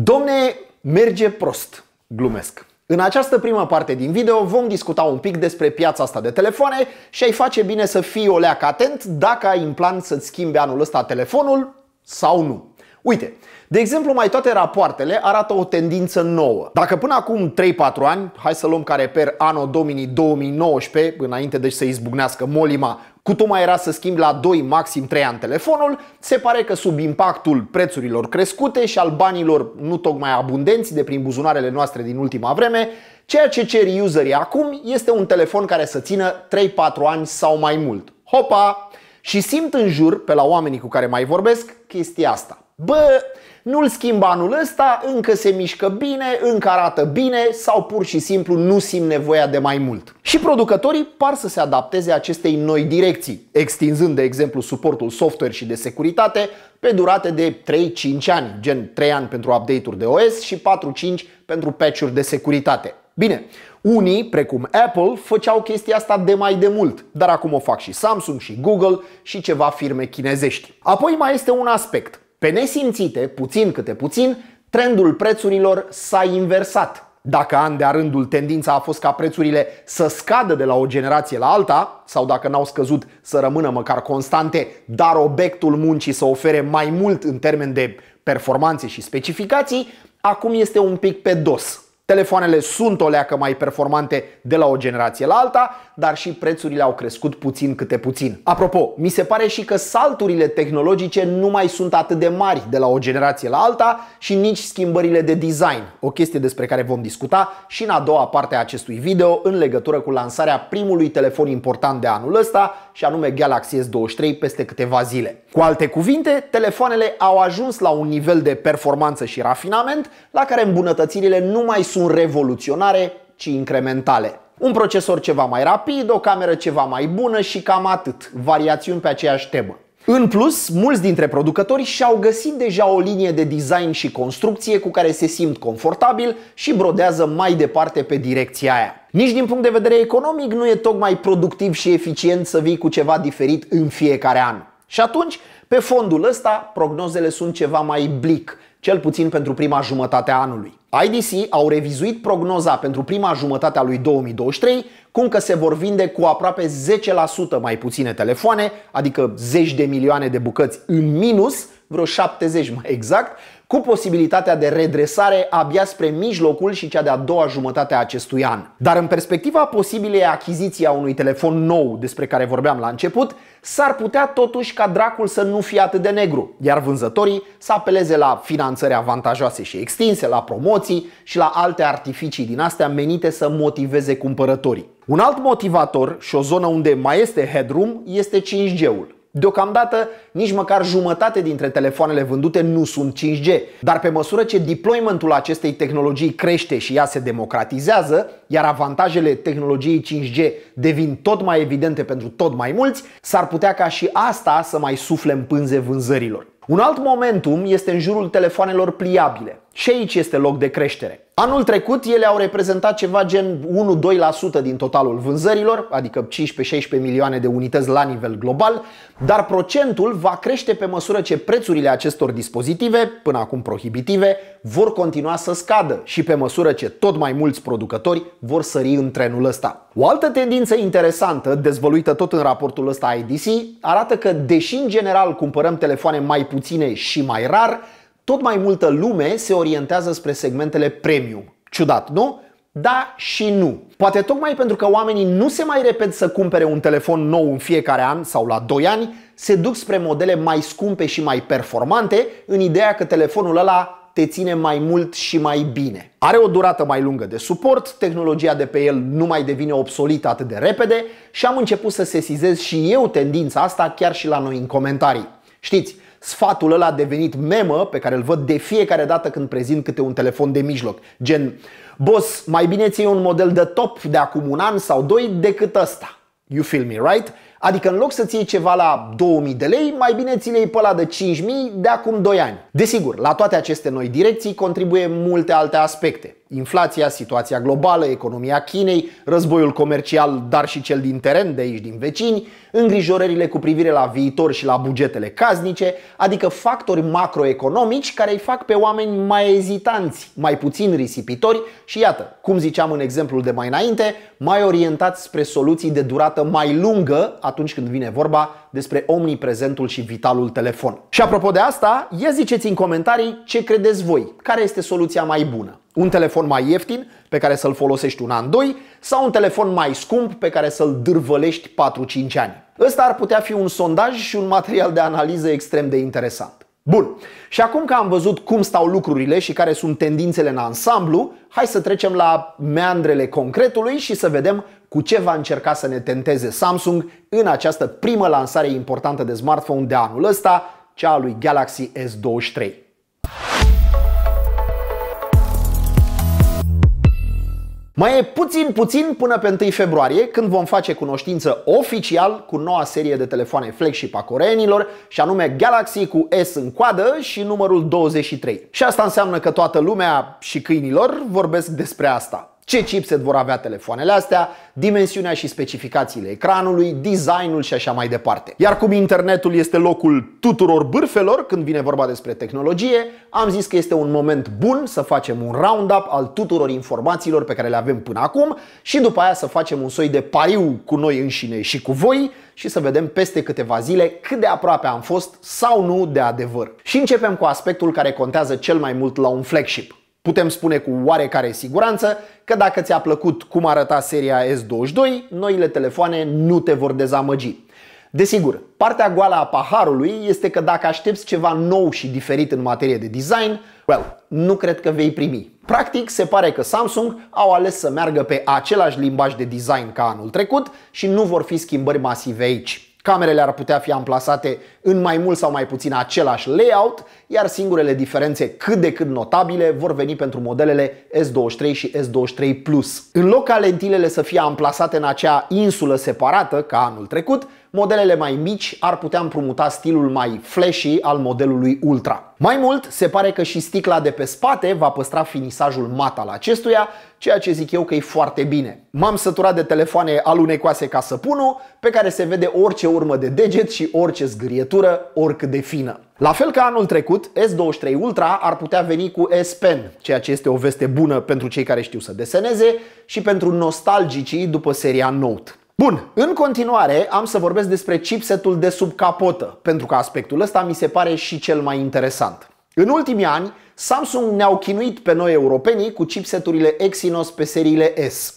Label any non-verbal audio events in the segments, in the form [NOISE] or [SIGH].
Domne, merge prost. Glumesc. În această prima parte din video vom discuta un pic despre piața asta de telefoane și ai face bine să fii o leacă atent dacă ai în plan să-ți schimbe anul ăsta telefonul sau nu. Uite, de exemplu, mai toate rapoartele arată o tendință nouă. Dacă până acum 3-4 ani, hai să luăm care per anul 2019, înainte deci să izbucnească molima, cu tocmai era să schimbi la 2, maxim 3 ani telefonul, se pare că sub impactul prețurilor crescute și al banilor nu tocmai abundenți de prin buzunarele noastre din ultima vreme, ceea ce cer userii acum este un telefon care să țină 3-4 ani sau mai mult. Hopa! Și simt în jur, pe la oamenii cu care mai vorbesc, chestia asta. Bă, nu-l schimb anul ăsta, încă se mișcă bine, încă arată bine sau pur și simplu nu simt nevoia de mai mult. Și producătorii par să se adapteze acestei noi direcții, extinzând de exemplu suportul software și de securitate pe durate de 3-5 ani, gen 3 ani pentru update-uri de OS și 4-5 pentru patch-uri de securitate. Bine, unii, precum Apple, făceau chestia asta de mai de mult, dar acum o fac și Samsung, și Google, și ceva firme chinezești. Apoi mai este un aspect. Pe nesimțite, puțin câte puțin, trendul prețurilor s-a inversat. Dacă an de rândul tendința a fost ca prețurile să scadă de la o generație la alta, sau dacă n-au scăzut să rămână măcar constante, dar obiectul muncii să ofere mai mult în termen de performanțe și specificații, acum este un pic pe dos. Telefoanele sunt o leacă mai performante de la o generație la alta, dar și prețurile au crescut puțin câte puțin. Apropo, mi se pare și că salturile tehnologice nu mai sunt atât de mari de la o generație la alta și nici schimbările de design, o chestie despre care vom discuta și în a doua parte a acestui video în legătură cu lansarea primului telefon important de anul ăsta și anume Galaxy S23 peste câteva zile. Cu alte cuvinte, telefoanele au ajuns la un nivel de performanță și rafinament la care îmbunătățirile nu mai sunt revoluționare, ci incrementale. Un procesor ceva mai rapid, o cameră ceva mai bună și cam atât, variațiuni pe aceeași temă. În plus, mulți dintre producători și-au găsit deja o linie de design și construcție cu care se simt confortabil și brodează mai departe pe direcția aia. Nici din punct de vedere economic nu e tocmai productiv și eficient să vii cu ceva diferit în fiecare an. Și atunci, pe fondul ăsta, prognozele sunt ceva mai blic, cel puțin pentru prima jumătate a anului. IDC au revizuit prognoza pentru prima jumătate a lui 2023, cum că se vor vinde cu aproape 10% mai puține telefoane, adică zeci de milioane de bucăți în minus, vreo 70 mai exact, cu posibilitatea de redresare abia spre mijlocul și cea de-a doua jumătate a acestui an. Dar în perspectiva posibilei achiziții a unui telefon nou despre care vorbeam la început, s-ar putea totuși ca dracul să nu fie atât de negru, iar vânzătorii să apeleze la finanțări avantajoase și extinse, la promoții și la alte artificii din astea menite să motiveze cumpărătorii. Un alt motivator și o zonă unde mai este headroom este 5G-ul. Deocamdată, nici măcar jumătate dintre telefoanele vândute nu sunt 5G, dar pe măsură ce deploymentul acestei tehnologii crește și ea se democratizează, iar avantajele tehnologiei 5G devin tot mai evidente pentru tot mai mulți, s-ar putea ca și asta să mai sufle în pânze vânzărilor. Un alt momentum este în jurul telefoanelor pliabile. Și aici este loc de creștere. Anul trecut ele au reprezentat ceva gen 1-2% din totalul vânzărilor, adică 15-16 milioane de unități la nivel global, dar procentul va crește pe măsură ce prețurile acestor dispozitive, până acum prohibitive, vor continua să scadă și pe măsură ce tot mai mulți producători vor sări în trenul ăsta. O altă tendință interesantă, dezvăluită tot în raportul ăsta IDC, arată că, deși în general cumpărăm telefoane mai puține și mai rar, tot mai multă lume se orientează spre segmentele premium. Ciudat, nu? Da și nu. Poate tocmai pentru că oamenii nu se mai repet să cumpere un telefon nou în fiecare an sau la 2 ani, se duc spre modele mai scumpe și mai performante în ideea că telefonul ăla te ține mai mult și mai bine. Are o durată mai lungă de suport, tehnologia de pe el nu mai devine obsolită atât de repede și am început să sesizez și eu tendința asta chiar și la noi în comentarii. Știți, sfatul ăla a devenit memă pe care îl văd de fiecare dată când prezint câte un telefon de mijloc. Gen, boss, mai bine ții un model de top de acum un an sau doi decât ăsta. You feel me, right? Adică în loc să ții ceva la 2000 de lei, mai bine ți pe ăla de 5000 de acum 2 ani. Desigur, la toate aceste noi direcții contribuie multe alte aspecte inflația, situația globală, economia Chinei, războiul comercial, dar și cel din teren de aici, din vecini, îngrijorările cu privire la viitor și la bugetele casnice, adică factori macroeconomici care îi fac pe oameni mai ezitanți, mai puțin risipitori și iată, cum ziceam în exemplul de mai înainte, mai orientați spre soluții de durată mai lungă atunci când vine vorba despre omniprezentul și vitalul telefon. Și apropo de asta, ia ziceți în comentarii ce credeți voi, care este soluția mai bună. Un telefon mai ieftin pe care să-l folosești un an, doi sau un telefon mai scump pe care să-l dârvălești 4-5 ani. Ăsta ar putea fi un sondaj și un material de analiză extrem de interesant. Bun. Și acum că am văzut cum stau lucrurile și care sunt tendințele în ansamblu, hai să trecem la meandrele concretului și să vedem cu ce va încerca să ne tenteze Samsung în această primă lansare importantă de smartphone de anul ăsta, cea a lui Galaxy S23. Mai e puțin, puțin până pe 1 februarie, când vom face cunoștință oficial cu noua serie de telefoane flagship a coreenilor, și anume Galaxy cu S în coadă și numărul 23. Și asta înseamnă că toată lumea și câinilor vorbesc despre asta ce chipset vor avea telefoanele astea, dimensiunea și specificațiile ecranului, designul și așa mai departe. Iar cum internetul este locul tuturor bârfelor când vine vorba despre tehnologie, am zis că este un moment bun să facem un roundup al tuturor informațiilor pe care le avem până acum și după aia să facem un soi de pariu cu noi înșine și cu voi și să vedem peste câteva zile cât de aproape am fost sau nu de adevăr. Și începem cu aspectul care contează cel mai mult la un flagship, Putem spune cu oarecare siguranță că dacă ți-a plăcut cum arăta seria S22, noile telefoane nu te vor dezamăgi. Desigur, partea goală a paharului este că dacă aștepți ceva nou și diferit în materie de design, well, nu cred că vei primi. Practic, se pare că Samsung au ales să meargă pe același limbaj de design ca anul trecut și nu vor fi schimbări masive aici. Camerele ar putea fi amplasate în mai mult sau mai puțin același layout, iar singurele diferențe cât de cât notabile vor veni pentru modelele S23 și S23+. Plus. În loc ca lentilele să fie amplasate în acea insulă separată, ca anul trecut, modelele mai mici ar putea împrumuta stilul mai flashy al modelului Ultra. Mai mult, se pare că și sticla de pe spate va păstra finisajul mat al acestuia, ceea ce zic eu că e foarte bine. M-am săturat de telefoane alunecoase ca săpunul, pe care se vede orice urmă de deget și orice zgârietură, oricât de fină. La fel ca anul trecut, S23 Ultra ar putea veni cu S Pen, ceea ce este o veste bună pentru cei care știu să deseneze și pentru nostalgicii după seria Note. Bun, în continuare am să vorbesc despre chipsetul de sub capotă, pentru că aspectul ăsta mi se pare și cel mai interesant. În ultimii ani, Samsung ne-au chinuit pe noi europenii cu chipseturile Exynos pe seriile S.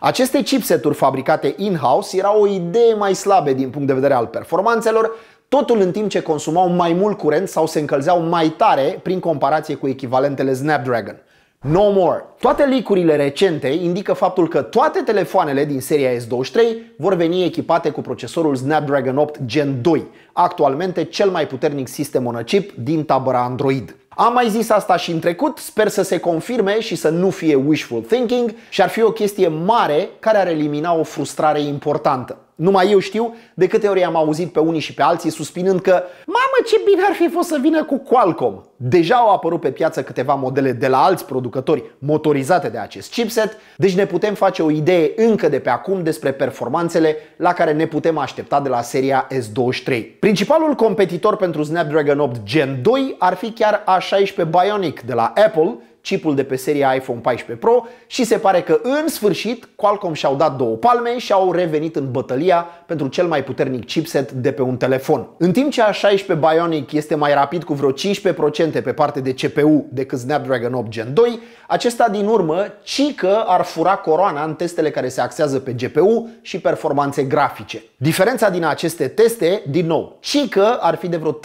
Aceste chipseturi fabricate in-house erau o idee mai slabe din punct de vedere al performanțelor, totul în timp ce consumau mai mult curent sau se încălzeau mai tare prin comparație cu echivalentele Snapdragon. No more. Toate licurile recente indică faptul că toate telefoanele din seria S23 vor veni echipate cu procesorul Snapdragon 8 Gen 2, actualmente cel mai puternic sistem on chip din tabăra Android. Am mai zis asta și în trecut, sper să se confirme și să nu fie wishful thinking și ar fi o chestie mare care ar elimina o frustrare importantă. Numai eu știu de câte ori am auzit pe unii și pe alții suspinând că Mamă ce bine ar fi fost să vină cu Qualcomm! Deja au apărut pe piață câteva modele de la alți producători motorizate de acest chipset, deci ne putem face o idee încă de pe acum despre performanțele la care ne putem aștepta de la seria S23. Principalul competitor pentru Snapdragon 8 Gen 2 ar fi chiar A16 Bionic de la Apple, chipul de pe seria iPhone 14 Pro și se pare că în sfârșit Qualcomm și-au dat două palme și au revenit în bătălia pentru cel mai puternic chipset de pe un telefon. În timp ce A16 Bionic este mai rapid cu vreo 15% pe parte de CPU decât Snapdragon 8 Gen 2, acesta din urmă ci că ar fura coroana în testele care se axează pe GPU și performanțe grafice. Diferența din aceste teste, din nou, ci că ar fi de vreo 30%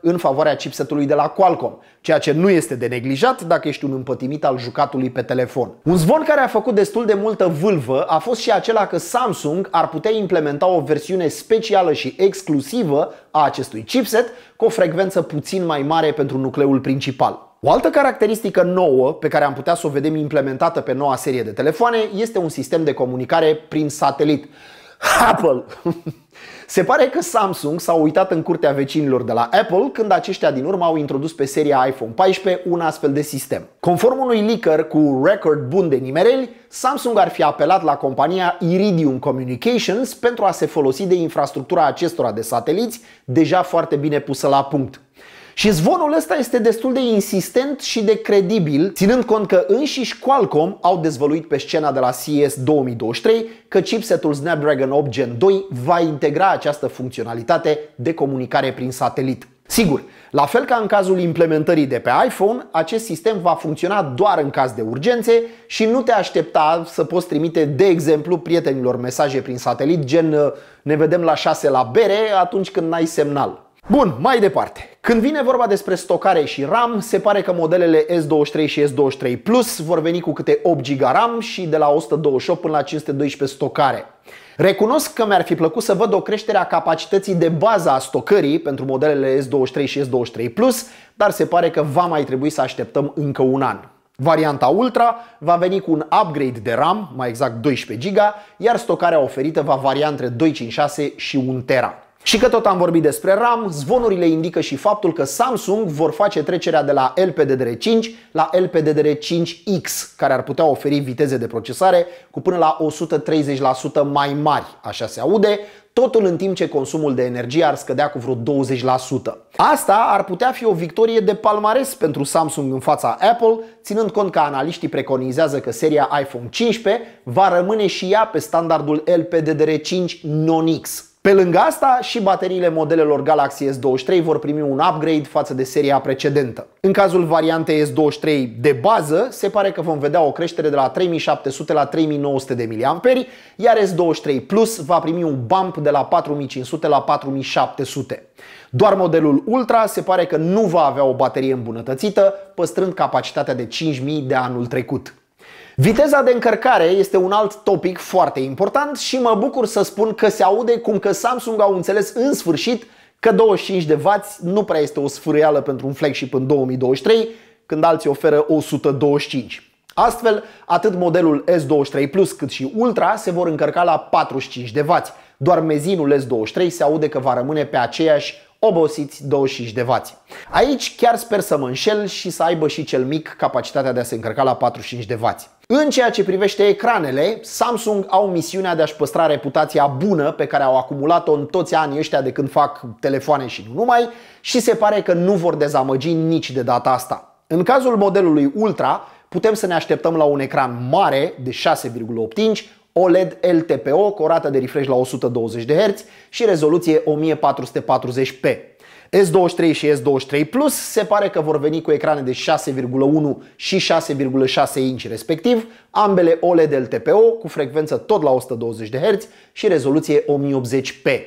în favoarea chipsetului de la Qualcomm, ceea ce nu este de neglijat, dacă ești un împătimit al jucatului pe telefon. Un zvon care a făcut destul de multă vâlvă a fost și acela că Samsung ar putea implementa o versiune specială și exclusivă a acestui chipset cu o frecvență puțin mai mare pentru nucleul principal. O altă caracteristică nouă pe care am putea să o vedem implementată pe noua serie de telefoane este un sistem de comunicare prin satelit. [LAUGHS] Apple! [LAUGHS] Se pare că Samsung s-a uitat în curtea vecinilor de la Apple când aceștia din urmă au introdus pe seria iPhone 14 un astfel de sistem. Conform unui leaker cu record bun de nimereli, Samsung ar fi apelat la compania Iridium Communications pentru a se folosi de infrastructura acestora de sateliți deja foarte bine pusă la punct. Și zvonul ăsta este destul de insistent și de credibil, ținând cont că înșiși Qualcomm au dezvăluit pe scena de la CES 2023 că chipsetul Snapdragon 8 Gen 2 va integra această funcționalitate de comunicare prin satelit. Sigur, la fel ca în cazul implementării de pe iPhone, acest sistem va funcționa doar în caz de urgențe și nu te aștepta să poți trimite, de exemplu, prietenilor mesaje prin satelit gen ne vedem la 6 la bere atunci când n-ai semnal. Bun, mai departe. Când vine vorba despre stocare și RAM, se pare că modelele S23 și S23 Plus vor veni cu câte 8 GB RAM și de la 128 până la 512 stocare. Recunosc că mi-ar fi plăcut să văd o creștere a capacității de bază a stocării pentru modelele S23 și S23 Plus, dar se pare că va mai trebui să așteptăm încă un an. Varianta Ultra va veni cu un upgrade de RAM, mai exact 12 GB, iar stocarea oferită va varia între 256 și 1 TB. Și că tot am vorbit despre RAM, zvonurile indică și faptul că Samsung vor face trecerea de la LPDDR5 la LPDDR5X, care ar putea oferi viteze de procesare cu până la 130% mai mari, așa se aude, totul în timp ce consumul de energie ar scădea cu vreo 20%. Asta ar putea fi o victorie de palmares pentru Samsung în fața Apple, ținând cont că analiștii preconizează că seria iPhone 15 va rămâne și ea pe standardul LPDDR5 Non-X, pe lângă asta și bateriile modelelor Galaxy S23 vor primi un upgrade față de seria precedentă. În cazul variantei S23 de bază, se pare că vom vedea o creștere de la 3700 la 3900 de mAh, iar S23 Plus va primi un bump de la 4500 la 4700. Doar modelul Ultra se pare că nu va avea o baterie îmbunătățită, păstrând capacitatea de 5000 de anul trecut. Viteza de încărcare este un alt topic foarte important și mă bucur să spun că se aude cum că Samsung au înțeles în sfârșit că 25W de nu prea este o sfârâială pentru un flagship în 2023, când alții oferă 125. Astfel, atât modelul S23 Plus cât și Ultra se vor încărca la 45W, de doar mezinul S23 se aude că va rămâne pe aceeași obosiți, 25 de vați. Aici chiar sper să mă înșel și să aibă și cel mic capacitatea de a se încărca la 45 de vați. În ceea ce privește ecranele, Samsung au misiunea de a-și păstra reputația bună pe care au acumulat-o în toți anii ăștia de când fac telefoane și nu numai și se pare că nu vor dezamăgi nici de data asta. În cazul modelului Ultra, putem să ne așteptăm la un ecran mare de 6,8 inch, OLED LTPO cu o rată de refresh la 120 de Hz și rezoluție 1440p. S23 și S23 Plus se pare că vor veni cu ecrane de 6,1 și 6,6 inci respectiv, ambele OLED LTPO cu frecvență tot la 120 de Hz și rezoluție 1080p.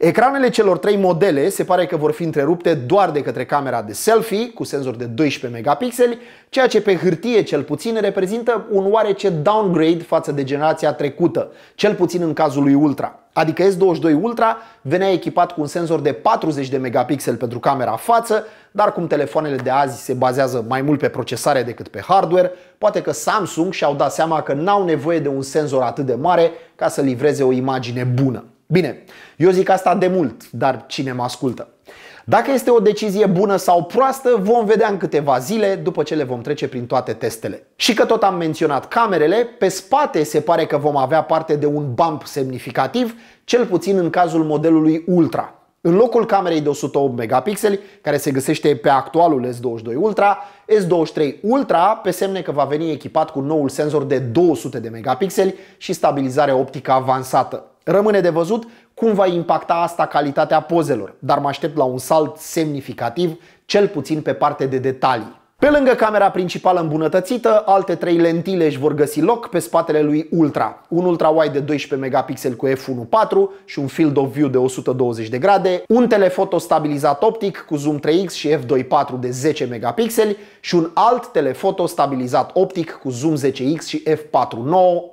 Ecranele celor trei modele se pare că vor fi întrerupte doar de către camera de selfie cu senzor de 12 megapixeli, ceea ce pe hârtie cel puțin reprezintă un oarece downgrade față de generația trecută, cel puțin în cazul lui Ultra. Adică S22 Ultra venea echipat cu un senzor de 40 de megapixeli pentru camera față, dar cum telefoanele de azi se bazează mai mult pe procesare decât pe hardware, poate că Samsung și-au dat seama că n-au nevoie de un senzor atât de mare ca să livreze o imagine bună. Bine, eu zic asta de mult, dar cine mă ascultă? Dacă este o decizie bună sau proastă, vom vedea în câteva zile după ce le vom trece prin toate testele. Și că tot am menționat camerele, pe spate se pare că vom avea parte de un bump semnificativ, cel puțin în cazul modelului Ultra. În locul camerei de 108 megapixeli, care se găsește pe actualul S22 Ultra, S23 Ultra, pe semne că va veni echipat cu noul senzor de 200 de megapixeli și stabilizare optică avansată. Rămâne de văzut cum va impacta asta calitatea pozelor, dar mă aștept la un salt semnificativ, cel puțin pe parte de detalii. Pe lângă camera principală îmbunătățită, alte trei lentile își vor găsi loc pe spatele lui Ultra. Un Ultra Wide de 12 megapixel cu f1.4 și un Field of View de 120 de grade, un telefoto stabilizat optic cu zoom 3x și f2.4 de 10 megapixeli și un alt telefoto stabilizat optic cu zoom 10x și f4.9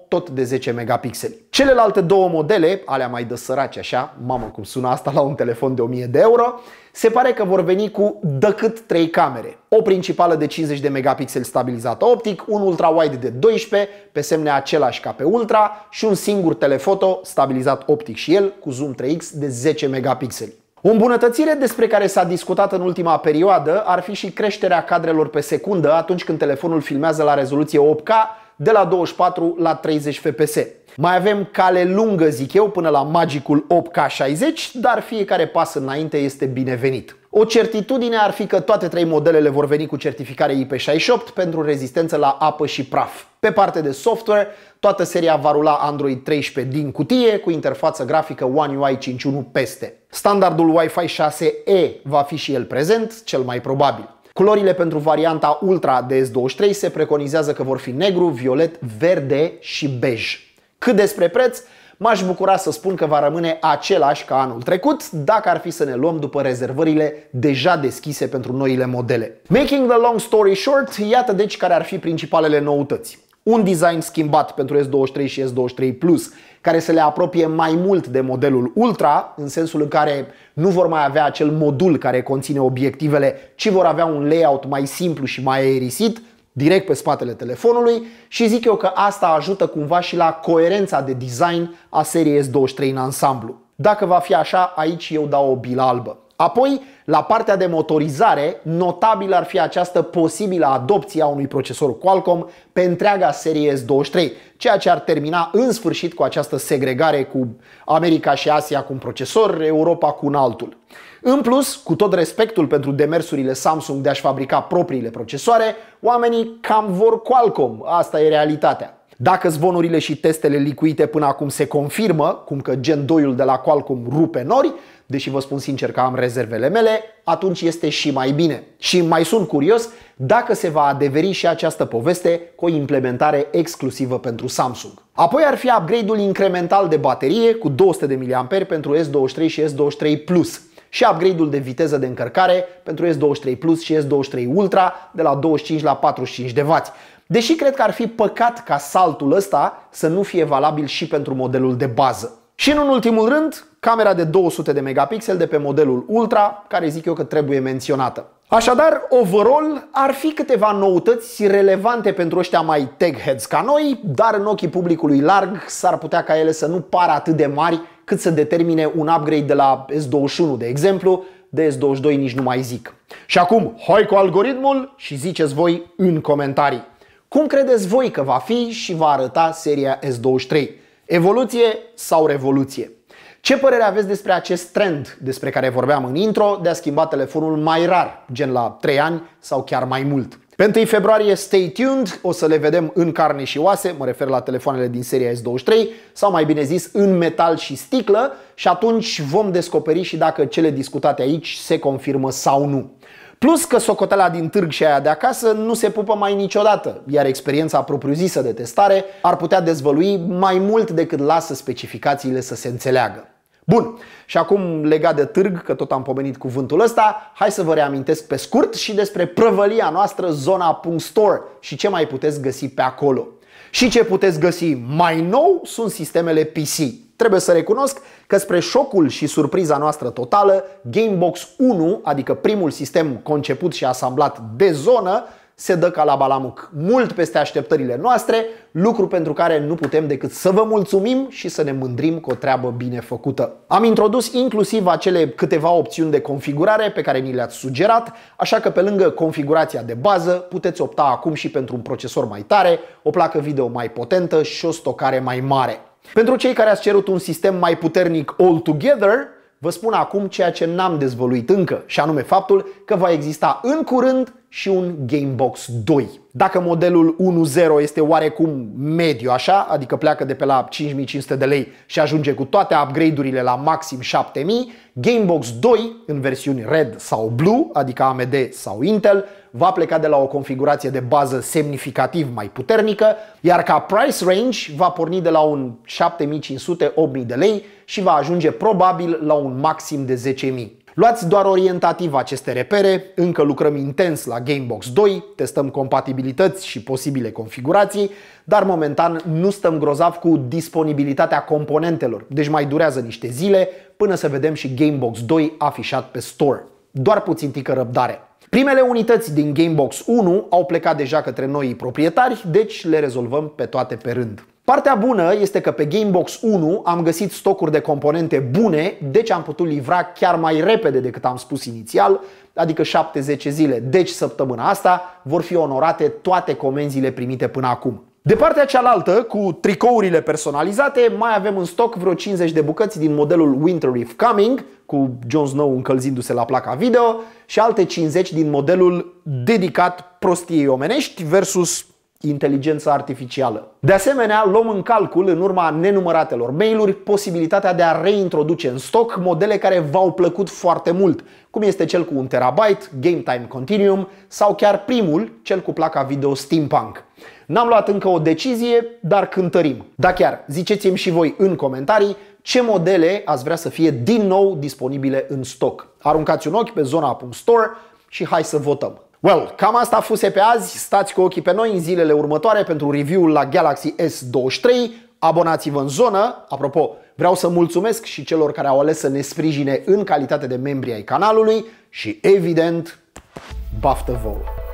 tot de 10 megapixeli. Celelalte două modele, alea mai de săraci așa, mamă cum sună asta la un telefon de 1000 de euro, se pare că vor veni cu decât 3 camere. O principală de 50 de megapixel stabilizată optic, un ultra-wide de 12, pe semne același ca pe ultra și un singur telefoto stabilizat optic și el cu zoom 3x de 10 megapixeli. O îmbunătățire despre care s-a discutat în ultima perioadă ar fi și creșterea cadrelor pe secundă atunci când telefonul filmează la rezoluție 8K de la 24 la 30 fps. Mai avem cale lungă, zic eu, până la magicul 8K60, dar fiecare pas înainte este binevenit. O certitudine ar fi că toate trei modelele vor veni cu certificare IP68 pentru rezistență la apă și praf. Pe parte de software, toată seria va rula Android 13 din cutie cu interfață grafică One UI 5.1 peste. Standardul Wi-Fi 6E va fi și el prezent, cel mai probabil. Culorile pentru varianta Ultra DS23 se preconizează că vor fi negru, violet, verde și bej. Cât despre preț, m-aș bucura să spun că va rămâne același ca anul trecut dacă ar fi să ne luăm după rezervările deja deschise pentru noile modele. Making the long story short, iată deci care ar fi principalele noutăți un design schimbat pentru S23 și S23 Plus, care să le apropie mai mult de modelul Ultra, în sensul în care nu vor mai avea acel modul care conține obiectivele, ci vor avea un layout mai simplu și mai aerisit, direct pe spatele telefonului și zic eu că asta ajută cumva și la coerența de design a seriei S23 în ansamblu. Dacă va fi așa, aici eu dau o bilă albă. Apoi, la partea de motorizare, notabil ar fi această posibilă adopție a unui procesor Qualcomm pe întreaga serie S23, ceea ce ar termina în sfârșit cu această segregare cu America și Asia cu un procesor, Europa cu un altul. În plus, cu tot respectul pentru demersurile Samsung de a-și fabrica propriile procesoare, oamenii cam vor Qualcomm, asta e realitatea. Dacă zvonurile și testele licuite până acum se confirmă, cum că Gen 2-ul de la Qualcomm rupe nori, deși vă spun sincer că am rezervele mele, atunci este și mai bine. Și mai sunt curios dacă se va adeveri și această poveste cu o implementare exclusivă pentru Samsung. Apoi ar fi upgrade-ul incremental de baterie cu 200 de mAh pentru S23 și S23 Plus și upgrade-ul de viteză de încărcare pentru S23 Plus și S23 Ultra de la 25 la 45 de W. Deși cred că ar fi păcat ca saltul ăsta să nu fie valabil și pentru modelul de bază. Și în ultimul rând, camera de 200 de megapixel de pe modelul Ultra, care zic eu că trebuie menționată. Așadar, overall, ar fi câteva noutăți relevante pentru ăștia mai tech heads ca noi, dar în ochii publicului larg s-ar putea ca ele să nu pară atât de mari cât să determine un upgrade de la S21, de exemplu, de S22 nici nu mai zic. Și acum, hai cu algoritmul și ziceți voi în comentarii. Cum credeți voi că va fi și va arăta seria S23? Evoluție sau revoluție? Ce părere aveți despre acest trend despre care vorbeam în intro de a schimba telefonul mai rar, gen la 3 ani sau chiar mai mult? Pe 1 februarie stay tuned, o să le vedem în carne și oase, mă refer la telefoanele din seria S23 sau mai bine zis în metal și sticlă și atunci vom descoperi și dacă cele discutate aici se confirmă sau nu. Plus că socotela din târg și aia de acasă nu se pupă mai niciodată, iar experiența propriu-zisă de testare ar putea dezvălui mai mult decât lasă specificațiile să se înțeleagă. Bun, și acum legat de târg, că tot am pomenit cuvântul ăsta, hai să vă reamintesc pe scurt și despre prăvălia noastră zona.store și ce mai puteți găsi pe acolo. Și ce puteți găsi mai nou sunt sistemele PC. Trebuie să recunosc că spre șocul și surpriza noastră totală, Gamebox 1, adică primul sistem conceput și asamblat de zonă, se dă ca la balamuc, mult peste așteptările noastre, lucru pentru care nu putem decât să vă mulțumim și să ne mândrim cu o treabă bine făcută. Am introdus inclusiv acele câteva opțiuni de configurare pe care ni le-ați sugerat, așa că pe lângă configurația de bază puteți opta acum și pentru un procesor mai tare, o placă video mai potentă și o stocare mai mare. Pentru cei care ați cerut un sistem mai puternic altogether, vă spun acum ceea ce n-am dezvăluit încă, și anume faptul că va exista în curând și un Gamebox 2. Dacă modelul 1.0 este oarecum mediu așa, adică pleacă de pe la 5500 de lei și ajunge cu toate upgrade-urile la maxim 7000, Gamebox 2 în versiuni Red sau Blue, adică AMD sau Intel, va pleca de la o configurație de bază semnificativ mai puternică, iar ca price range va porni de la un 7500-8000 de lei și va ajunge probabil la un maxim de 10.000. Luați doar orientativ aceste repere, încă lucrăm intens la Gamebox 2, testăm compatibilități și posibile configurații, dar momentan nu stăm grozav cu disponibilitatea componentelor, deci mai durează niște zile până să vedem și Gamebox 2 afișat pe store. Doar puțin tică răbdare. Primele unități din Gamebox 1 au plecat deja către noi proprietari, deci le rezolvăm pe toate pe rând. Partea bună este că pe Gamebox 1 am găsit stocuri de componente bune, deci am putut livra chiar mai repede decât am spus inițial, adică 7-10 zile, deci săptămâna asta vor fi onorate toate comenzile primite până acum. De partea cealaltă, cu tricourile personalizate, mai avem în stoc vreo 50 de bucăți din modelul Winter If Coming, cu Jon Snow încălzindu-se la placa video, și alte 50 din modelul dedicat prostiei omenești versus inteligența artificială. De asemenea, luăm în calcul, în urma nenumăratelor mail-uri, posibilitatea de a reintroduce în stoc modele care v-au plăcut foarte mult, cum este cel cu 1 terabyte, Game Time Continuum sau chiar primul, cel cu placa video Steampunk. N-am luat încă o decizie, dar cântărim. Da chiar, ziceți-mi și voi în comentarii ce modele ați vrea să fie din nou disponibile în stoc. Aruncați un ochi pe zona.store și hai să votăm. Well, cam asta fuse pe azi. Stați cu ochii pe noi în zilele următoare pentru review-ul la Galaxy S23. Abonați-vă în zonă. Apropo, vreau să mulțumesc și celor care au ales să ne sprijine în calitate de membri ai canalului și, evident, baftă vouă!